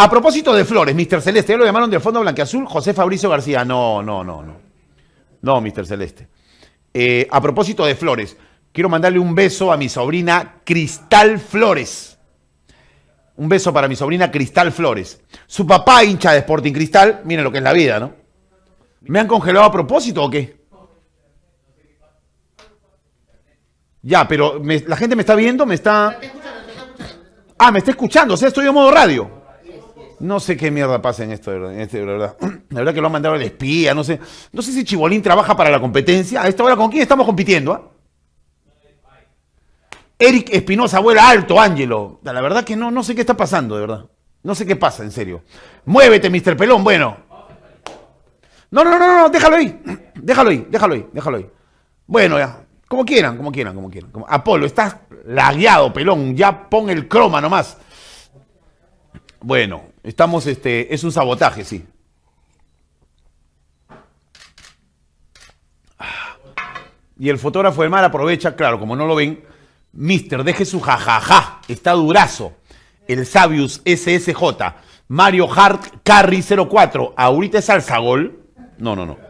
A propósito de Flores, Mr. Celeste, ya lo llamaron del Fondo Blanqueazul, José Fabricio García. No, no, no, no. No, Mr. Celeste. Eh, a propósito de Flores, quiero mandarle un beso a mi sobrina Cristal Flores. Un beso para mi sobrina Cristal Flores. Su papá, hincha de Sporting Cristal, miren lo que es la vida, ¿no? ¿Me han congelado a propósito o qué? Ya, pero la gente me está viendo, me está... Ah, me está escuchando, o sea, estoy en modo radio. No sé qué mierda pasa en esto, de verdad. Este, la verdad que lo han mandado el espía, no sé. No sé si Chibolín trabaja para la competencia. A esta hora, ¿con quién estamos compitiendo? Ah? Eric Espinosa vuela alto, Ángelo. La verdad que no, no sé qué está pasando, de verdad. No sé qué pasa, en serio. Muévete, Mr. Pelón, bueno. No, no, no, no, déjalo ahí. Déjalo ahí, déjalo ahí, déjalo ahí. Bueno, ya. Como quieran, como quieran, como quieran. Apolo, estás lagueado, pelón. Ya pon el croma nomás. Bueno, Estamos, este, es un sabotaje, sí. Ah. Y el fotógrafo de mar aprovecha, claro, como no lo ven, Mister, deje su jajaja, está durazo. El Sabius SSJ, Mario Hart Carry 04, ahorita es alzagol. No, no, no.